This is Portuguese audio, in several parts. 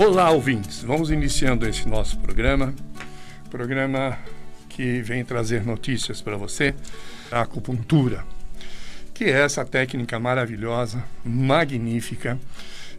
Olá, ouvintes! Vamos iniciando esse nosso programa, programa que vem trazer notícias para você, a acupuntura, que é essa técnica maravilhosa, magnífica,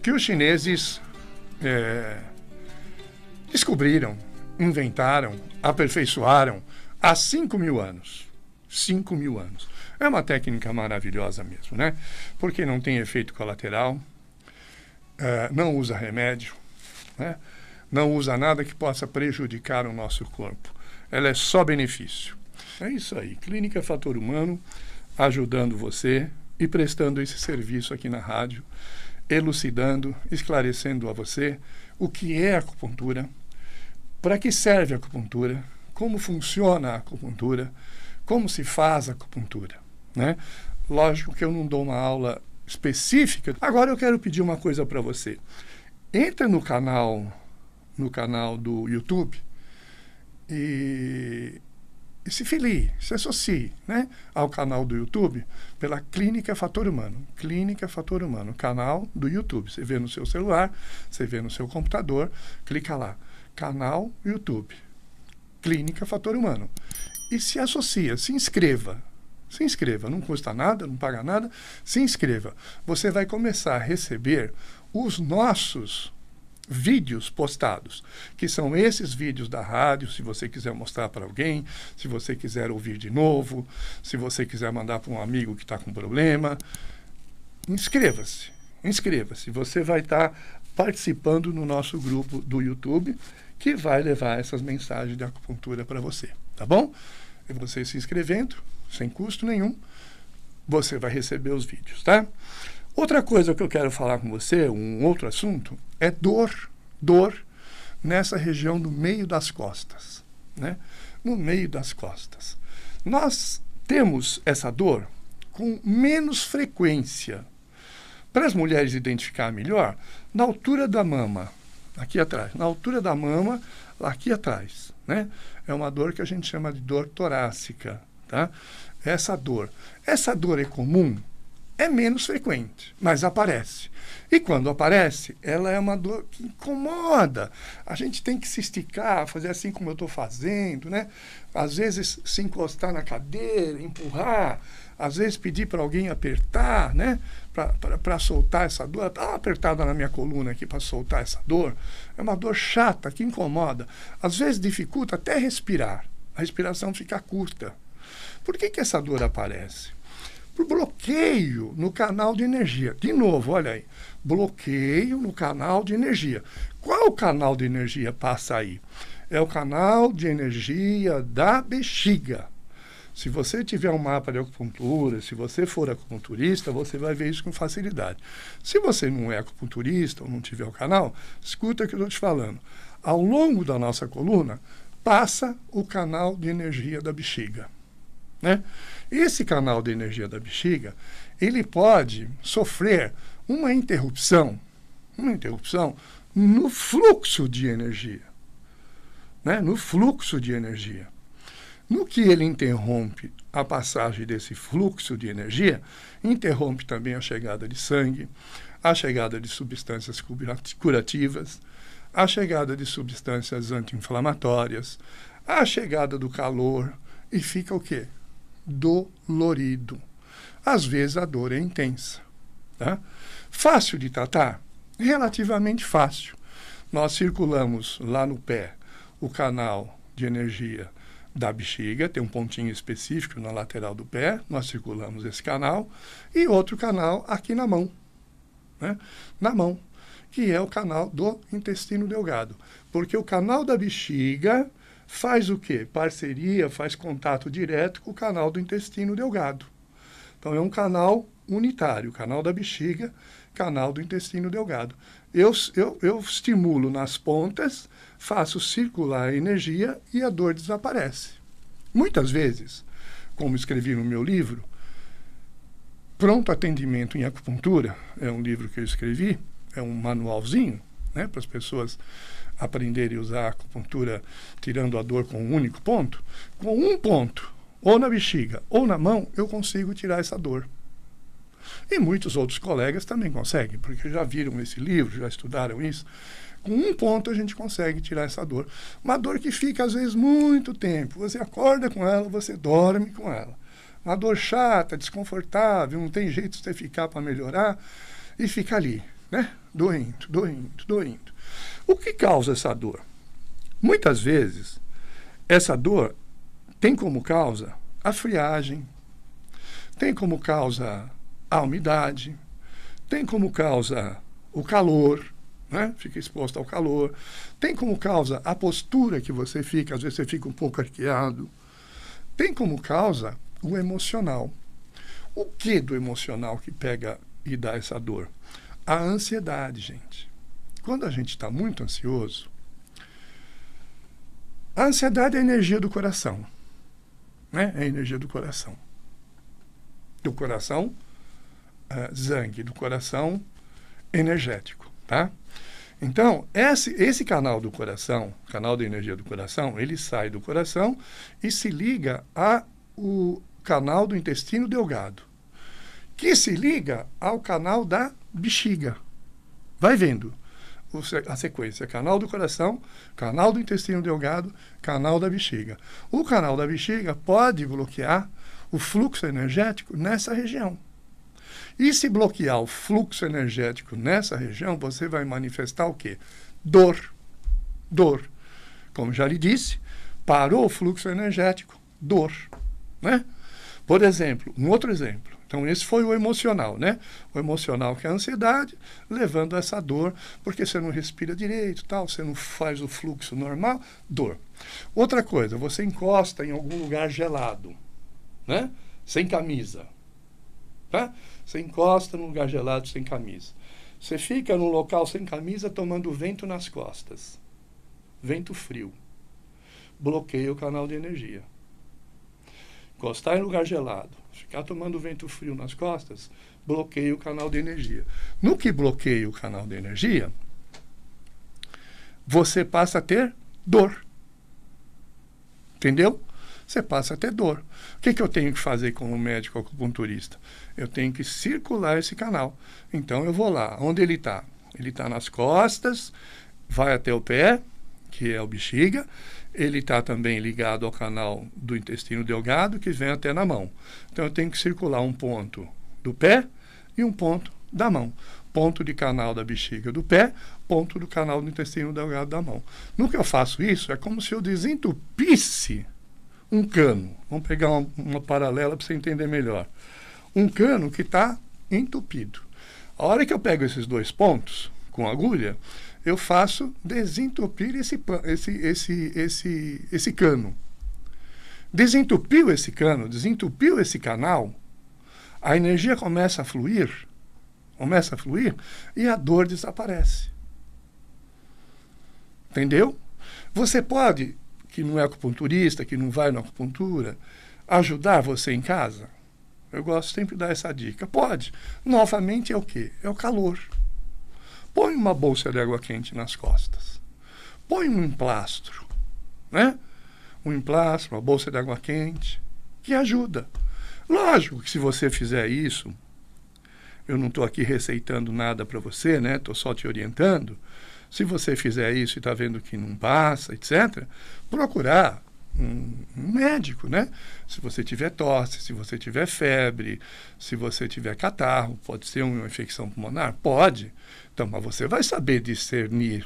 que os chineses é, descobriram, inventaram, aperfeiçoaram há 5 mil anos. 5 mil anos. É uma técnica maravilhosa mesmo, né? Porque não tem efeito colateral, é, não usa remédio, né? Não usa nada que possa prejudicar o nosso corpo. Ela é só benefício. É isso aí. Clínica Fator Humano ajudando você e prestando esse serviço aqui na rádio, elucidando, esclarecendo a você o que é acupuntura, para que serve a acupuntura, como funciona a acupuntura, como se faz a acupuntura. Né? Lógico que eu não dou uma aula específica. Agora eu quero pedir uma coisa para você. Entra no canal, no canal do YouTube e, e se filie, se associe né, ao canal do YouTube pela Clínica Fator Humano. Clínica Fator Humano, canal do YouTube. Você vê no seu celular, você vê no seu computador, clica lá. Canal YouTube. Clínica Fator Humano. E se associa, se inscreva. Se inscreva, não custa nada, não paga nada. Se inscreva. Você vai começar a receber os nossos vídeos postados, que são esses vídeos da rádio, se você quiser mostrar para alguém, se você quiser ouvir de novo, se você quiser mandar para um amigo que está com problema, inscreva-se, inscreva-se. Você vai estar tá participando no nosso grupo do YouTube, que vai levar essas mensagens de acupuntura para você, tá bom? E é você se inscrevendo, sem custo nenhum, você vai receber os vídeos, tá? Outra coisa que eu quero falar com você, um outro assunto, é dor. Dor nessa região do meio das costas. Né? No meio das costas. Nós temos essa dor com menos frequência. Para as mulheres identificar melhor, na altura da mama, aqui atrás, na altura da mama, aqui atrás, né? É uma dor que a gente chama de dor torácica, tá? Essa dor. Essa dor é comum é menos frequente, mas aparece. E quando aparece, ela é uma dor que incomoda. A gente tem que se esticar, fazer assim como eu estou fazendo, né? Às vezes se encostar na cadeira, empurrar, às vezes pedir para alguém apertar, né? Para soltar essa dor. Dá uma apertada na minha coluna aqui para soltar essa dor. É uma dor chata, que incomoda. Às vezes dificulta até respirar. A respiração fica curta. Por que, que essa dor aparece? por bloqueio no canal de energia. De novo, olha aí, bloqueio no canal de energia. Qual canal de energia passa aí? É o canal de energia da bexiga. Se você tiver um mapa de acupuntura, se você for acupunturista, você vai ver isso com facilidade. Se você não é acupunturista ou não tiver o canal, escuta o que eu estou te falando. Ao longo da nossa coluna, passa o canal de energia da bexiga. Né? Esse canal de energia da bexiga, ele pode sofrer uma interrupção, uma interrupção no fluxo de energia, né? No fluxo de energia. No que ele interrompe a passagem desse fluxo de energia, interrompe também a chegada de sangue, a chegada de substâncias curativas, a chegada de substâncias anti-inflamatórias, a chegada do calor e fica o quê? dolorido. Às vezes a dor é intensa. Tá? Fácil de tratar? Relativamente fácil. Nós circulamos lá no pé o canal de energia da bexiga, tem um pontinho específico na lateral do pé, nós circulamos esse canal, e outro canal aqui na mão, né? na mão, que é o canal do intestino delgado. Porque o canal da bexiga faz o quê? Parceria, faz contato direto com o canal do intestino delgado. Então é um canal unitário, canal da bexiga, canal do intestino delgado. Eu, eu, eu estimulo nas pontas, faço circular a energia e a dor desaparece. Muitas vezes, como escrevi no meu livro, Pronto Atendimento em Acupuntura, é um livro que eu escrevi, é um manualzinho né, para as pessoas aprenderem e usar a acupuntura tirando a dor com um único ponto, com um ponto, ou na bexiga ou na mão, eu consigo tirar essa dor. E muitos outros colegas também conseguem, porque já viram esse livro, já estudaram isso. Com um ponto a gente consegue tirar essa dor. Uma dor que fica às vezes muito tempo. Você acorda com ela, você dorme com ela. Uma dor chata, desconfortável, não tem jeito de você ficar para melhorar e fica ali, né? Doendo, doendo, doendo. O que causa essa dor? Muitas vezes, essa dor tem como causa a friagem, tem como causa a umidade, tem como causa o calor, né? fica exposto ao calor, tem como causa a postura que você fica, às vezes você fica um pouco arqueado, tem como causa o emocional. O que do emocional que pega e dá essa dor? A ansiedade, gente quando a gente está muito ansioso, a ansiedade é a energia do coração. Né? É a energia do coração. Do coração sangue, ah, zangue, do coração energético. Tá? Então, esse, esse canal do coração, canal da energia do coração, ele sai do coração e se liga ao canal do intestino delgado, que se liga ao canal da bexiga. Vai vendo a sequência: canal do coração, canal do intestino delgado, canal da bexiga. O canal da bexiga pode bloquear o fluxo energético nessa região. E se bloquear o fluxo energético nessa região, você vai manifestar o quê? Dor. Dor. Como já lhe disse, parou o fluxo energético, dor. Né? Por exemplo, um outro exemplo. Então, esse foi o emocional, né? O emocional que é a ansiedade, levando a essa dor, porque você não respira direito, tal, você não faz o fluxo normal, dor. Outra coisa, você encosta em algum lugar gelado, né? Sem camisa. Tá? Você encosta num lugar gelado sem camisa. Você fica num local sem camisa tomando vento nas costas. Vento frio. Bloqueia o canal de energia encostar em lugar gelado, ficar tomando vento frio nas costas, bloqueia o canal de energia. No que bloqueia o canal de energia, você passa a ter dor. Entendeu? Você passa a ter dor. O que, que eu tenho que fazer como médico acupunturista? Eu tenho que circular esse canal. Então eu vou lá. Onde ele está? Ele está nas costas, vai até o pé, que é o bexiga, ele está também ligado ao canal do intestino delgado, que vem até na mão. Então, eu tenho que circular um ponto do pé e um ponto da mão. Ponto de canal da bexiga do pé, ponto do canal do intestino delgado da mão. No que eu faço isso, é como se eu desentupisse um cano. Vamos pegar uma, uma paralela para você entender melhor. Um cano que está entupido. A hora que eu pego esses dois pontos com agulha, eu faço desentupir esse, esse, esse, esse, esse cano. Desentupiu esse cano, desentupiu esse canal, a energia começa a fluir, começa a fluir e a dor desaparece. Entendeu? Você pode, que não é acupunturista, que não vai na acupuntura, ajudar você em casa? Eu gosto sempre de dar essa dica. Pode. Novamente é o quê? É o calor. Põe uma bolsa de água quente nas costas. Põe um emplastro, né? Um emplastro, uma bolsa de água quente, que ajuda. Lógico que se você fizer isso, eu não estou aqui receitando nada para você, né? Estou só te orientando. Se você fizer isso e está vendo que não passa, etc., procurar um, médico, né? Se você tiver tosse, se você tiver febre, se você tiver catarro, pode ser uma infecção pulmonar? Pode. Então, mas você vai saber discernir,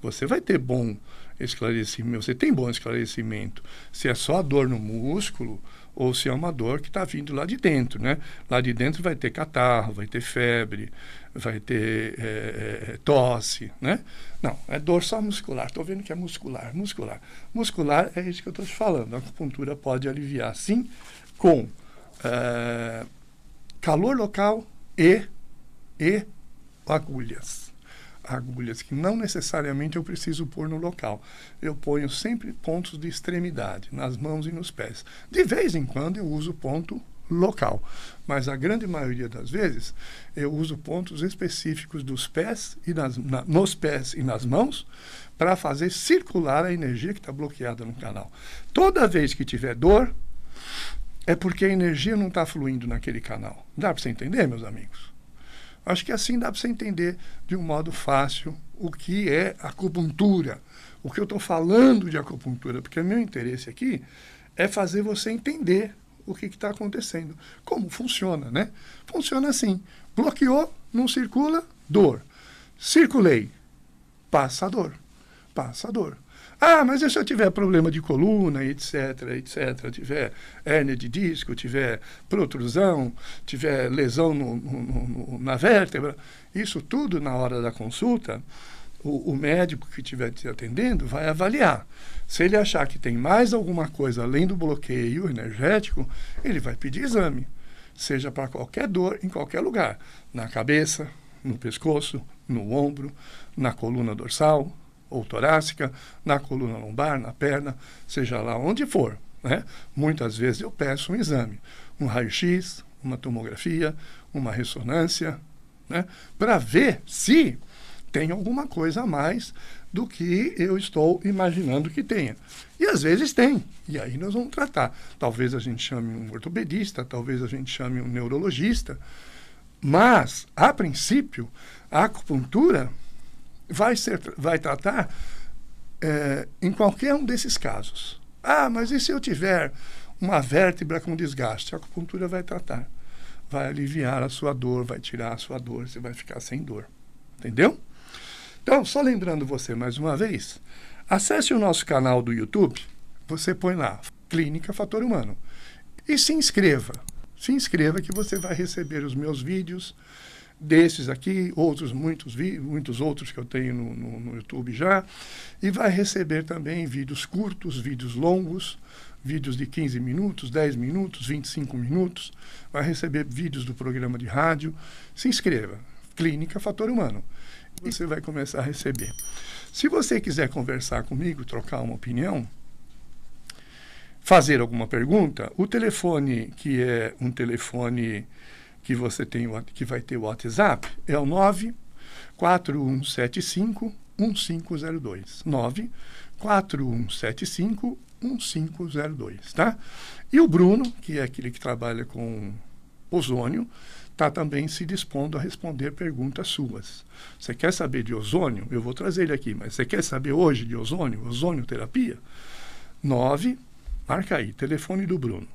você vai ter bom esclarecimento, você tem bom esclarecimento. Se é só dor no músculo, ou se é uma dor que está vindo lá de dentro, né? Lá de dentro vai ter catarro, vai ter febre, vai ter é, tosse, né? Não, é dor só muscular. Estou vendo que é muscular, muscular. Muscular é isso que eu estou te falando. A acupuntura pode aliviar, sim, com é, calor local e, e agulhas agulhas que não necessariamente eu preciso pôr no local. Eu ponho sempre pontos de extremidade, nas mãos e nos pés. De vez em quando eu uso ponto local, mas a grande maioria das vezes eu uso pontos específicos dos pés e nas, na, nos pés e nas mãos para fazer circular a energia que está bloqueada no canal. Toda vez que tiver dor, é porque a energia não está fluindo naquele canal. Dá para você entender, meus amigos? Acho que assim dá para você entender de um modo fácil o que é acupuntura, o que eu estou falando de acupuntura, porque o meu interesse aqui é fazer você entender o que está acontecendo, como funciona, né? Funciona assim: bloqueou, não circula, dor. Circulei, passa a dor, passa a dor. Ah, mas e se eu tiver problema de coluna, etc, etc, tiver hérnia de disco, tiver protrusão, tiver lesão no, no, no, na vértebra, isso tudo na hora da consulta, o, o médico que estiver te atendendo vai avaliar. Se ele achar que tem mais alguma coisa além do bloqueio energético, ele vai pedir exame, seja para qualquer dor, em qualquer lugar, na cabeça, no pescoço, no ombro, na coluna dorsal, ou torácica, na coluna lombar, na perna, seja lá onde for. Né? Muitas vezes eu peço um exame, um raio-x, uma tomografia, uma ressonância, né? para ver se tem alguma coisa a mais do que eu estou imaginando que tenha. E às vezes tem, e aí nós vamos tratar. Talvez a gente chame um ortopedista, talvez a gente chame um neurologista, mas, a princípio, a acupuntura vai, ser, vai tratar é, em qualquer um desses casos. Ah, mas e se eu tiver uma vértebra com desgaste? A acupuntura vai tratar. Vai aliviar a sua dor, vai tirar a sua dor, você vai ficar sem dor. Entendeu? Então, só lembrando você mais uma vez, acesse o nosso canal do YouTube, você põe lá Clínica Fator Humano e se inscreva. Se inscreva que você vai receber os meus vídeos desses aqui, outros muitos, muitos outros que eu tenho no, no, no YouTube já, e vai receber também vídeos curtos, vídeos longos, vídeos de 15 minutos, 10 minutos, 25 minutos, vai receber vídeos do programa de rádio. Se inscreva, Clínica Fator Humano, e você vai começar a receber. Se você quiser conversar comigo, trocar uma opinião, fazer alguma pergunta, o telefone que é um telefone que você tem que vai ter o WhatsApp é o 94175 1502. 94175 1502, tá? E o Bruno, que é aquele que trabalha com ozônio, está também se dispondo a responder perguntas suas. Você quer saber de ozônio? Eu vou trazer ele aqui, mas você quer saber hoje de ozônio, terapia 9, marca aí, telefone do Bruno.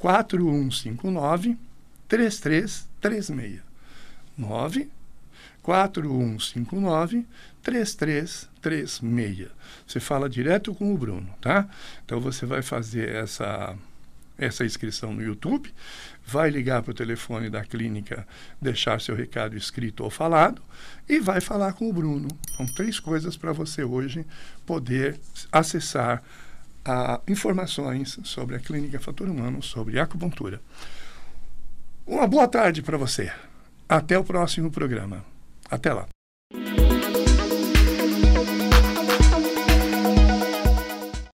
4159 3336. 9 4159 3336. Você fala direto com o Bruno, tá? Então você vai fazer essa essa inscrição no YouTube, vai ligar para o telefone da clínica, deixar seu recado escrito ou falado e vai falar com o Bruno. São três coisas para você hoje poder acessar a, ah, informações sobre a clínica Fator Humano, sobre acupuntura. Uma boa tarde para você. Até o próximo programa. Até lá.